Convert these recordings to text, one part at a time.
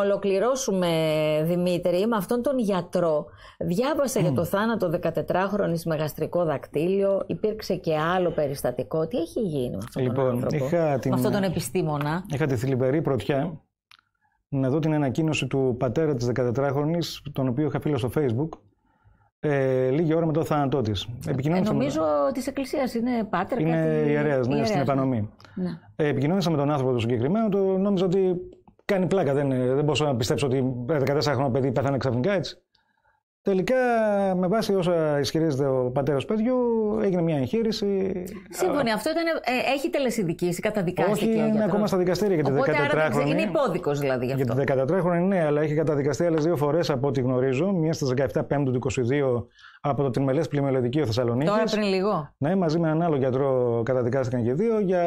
ολοκληρώσουμε, Δημήτρη, με αυτόν τον γιατρό. Διάβασα mm. για το θάνατο 14χρονη με γαστρικό δακτήλιο. Υπήρξε και άλλο περιστατικό. Τι έχει γίνει με αυτόν λοιπόν, τον άνθρωπο, είχα την... με αυτόν τον επιστήμονα. Είχα τη θλιβερή πρωτιά να δω την ανακοίνωση του πατέρα της 14 χρονη τον οποίο είχα φίλο στο facebook, ε, λίγη ώρα μετά το θάνατό της. Ε, νομίζω με... της Εκκλησίας είναι πάτερ, είναι κάτι. ιερέας, ναι, στην επανομή. Ναι. ναι. Ε, επικοινώνησα με τον άνθρωπο του συγκεκριμένο, το νόμιζα ότι Κάνει πλάκα, δεν, δεν μπορούσα να πιστέψω ότι 14 χρόνο παιδί πέθανε ξαφνικά έτσι. Τελικά, με βάση όσα ισχυρίζεται ο πατέρας παιδιού, έγινε μια εγχείρηση. Σύμφωνοι, αυτό ήταν, ε, έχει τελεσυνδικήσει, καταδικάστηκε. Όχι, είναι ακόμα στα δικαστήρια για τη 14χρονη. Είναι υπόδικος δηλαδή γι' αυτό. Για τη 14χρονη, ναι, αλλά έχει καταδικαστεί άλλες δύο φορές από ό,τι γνωρίζω. Μία στις 17 Πέμπτου του 22 από το Τριμελέ Πλημελωδικείο Θεσσαλονίκης. Τώρα πριν λίγο. Ναι, μαζί με έναν άλλο γιατρό καταδικάστηκαν και δύο για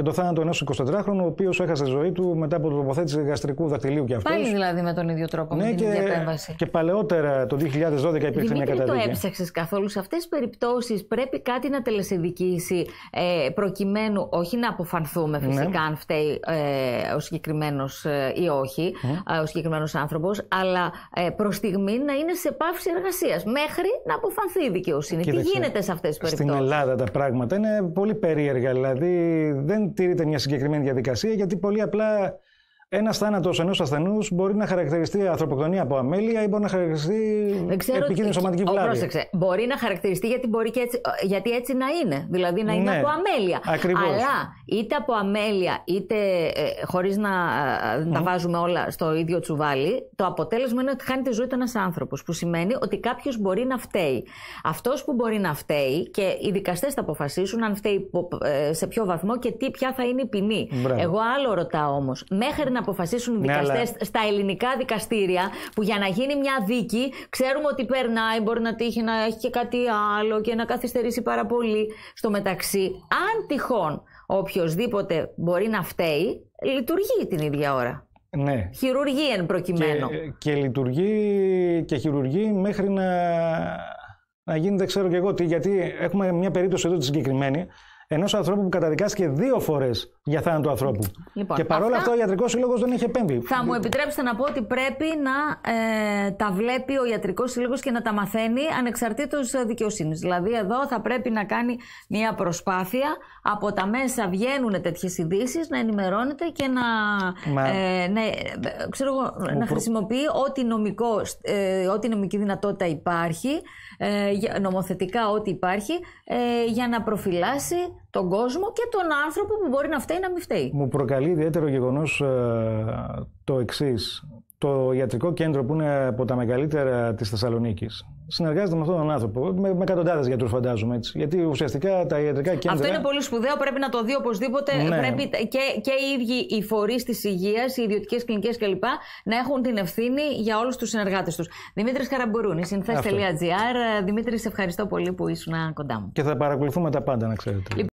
για το θάνατο ενός 24χρονου, ο οποίος έχασε τη ζωή του μετά από τοποθέτηση γαστρικού δακτυλίου και αυτός. Πάλι δηλαδή με τον ίδιο τρόπο, ναι, με την και, ίδια επέμβαση. Και παλαιότερα, το 2012, υπήρχε μια καταδίκη. το έψαξες καθόλου. Σε αυτές τις περιπτώσεις πρέπει κάτι να τελεσυνδικήσει ε, προκειμένου όχι να αποφανθούμε ναι. φυσικά αν φταίει ε, ο συγκεκριμένος ε, ή όχι, ε, ο συγκεκριμένος άνθρωπος, αλλά ε, προς στιγμή να είναι σε πάυση εργασίας μέχρι να αποφανθεί η δικαιοσύνη. Τι γίνεται σε αυτές τις περιπτώσει. Στην Ελλάδα τα πράγματα είναι πολύ περίεργα. Δηλαδή τηρείται μια συγκεκριμένη διαδικασία, γιατί πολύ απλά ένας θάνατος ενός ασθενούς μπορεί να χαρακτηριστεί ανθρωποκτονία από αμέλεια ή μπορεί να χαρακτηριστεί επικίνδυνη σωματική βλάβη. Πρόσεξε. Μπορεί να χαρακτηριστεί γιατί, μπορεί και έτσι, γιατί έτσι να είναι. Δηλαδή να είναι ναι. από αμέλεια. Ακριβώς. Αλλά είτε από αμέλεια, είτε ε, χωρίς να ε, τα βάζουμε όλα στο ίδιο τσουβάλι, το αποτέλεσμα είναι ότι χάνει τη ζωή του ένα άνθρωπο. Που σημαίνει ότι κάποιος μπορεί να φταίει. Αυτός που μπορεί να φταίει και οι δικαστές θα αποφασίσουν αν φταίει ε, σε ποιο βαθμό και τι, ποια θα είναι η ποινή. Εγώ άλλο ρωτάω όμως. Μέχρι να αποφασίσουν οι ναι, δικαστές στα ελληνικά δικαστήρια, που για να γίνει μια δίκη, ξέρουμε ότι περνάει, μπορεί να τύχει να έχει και κάτι άλλο και να καθυστερήσει πάρα πολύ. Στο μεταξύ, αν τυχόν όποιος οποιοδήποτε μπορεί να φταίει, λειτουργεί την ίδια ώρα. Ναι. Χειρουργεί εν προκειμένου. Και, και λειτουργεί και χειρουργεί μέχρι να, να γίνει δεν ξέρω και εγώ τι, γιατί έχουμε μια περίπτωση εδώ τη συγκεκριμένη, ενός ανθρώπου που καταδικάστηκε δύο φορές για θάνατο ανθρώπου. Λοιπόν, και παρόλα αυτά, ο ιατρικός σύλλογος δεν είχε επέμβει. Θα μου επιτρέψετε να πω ότι πρέπει να ε, τα βλέπει ο ιατρικός σύλλογος και να τα μαθαίνει ανεξαρτήτως δικαιοσύνης. Δηλαδή, εδώ θα πρέπει να κάνει μια προσπάθεια. Από τα μέσα βγαίνουν τέτοιες ειδήσεις, να ενημερώνεται και να, Μα... ε, ναι, να, ξέρω, να χρησιμοποιεί ό,τι, νομικό, ε, ό,τι νομική δυνατότητα υπάρχει, ε, νομοθετικά ό,τι υπάρχει, ε, για να προφυλάσει τον κόσμο και τον άνθρωπο που μπορεί να φταίει να μην φταίει. Μου προκαλεί ιδιαίτερο γεγονός ε, το εξής. Το ιατρικό κέντρο που είναι από τα μεγαλύτερα της Θεσσαλονίκης συνεργάζεται με αυτόν τον άνθρωπο. Με, με εκατοντάδες γιατρούς, φαντάζομαι έτσι. Γιατί ουσιαστικά τα ιατρικά κέντρα. Αυτό είναι πολύ σπουδαίο, πρέπει να το δει οπωσδήποτε. Ναι. Πρέπει και, και οι ίδιοι οι φορείς της υγείας, οι ιδιωτικές κλινικές κλπ. να έχουν την ευθύνη για όλους τους συνεργάτες τους. Δημήτρης Καραμπορούνη, συνθέ.gr. Δημήτρη, ευχαριστώ πολύ που ήσουν κοντά μου. Και θα παρακολουθούμε τα πάντα, να ξέρετε. Λοιπόν,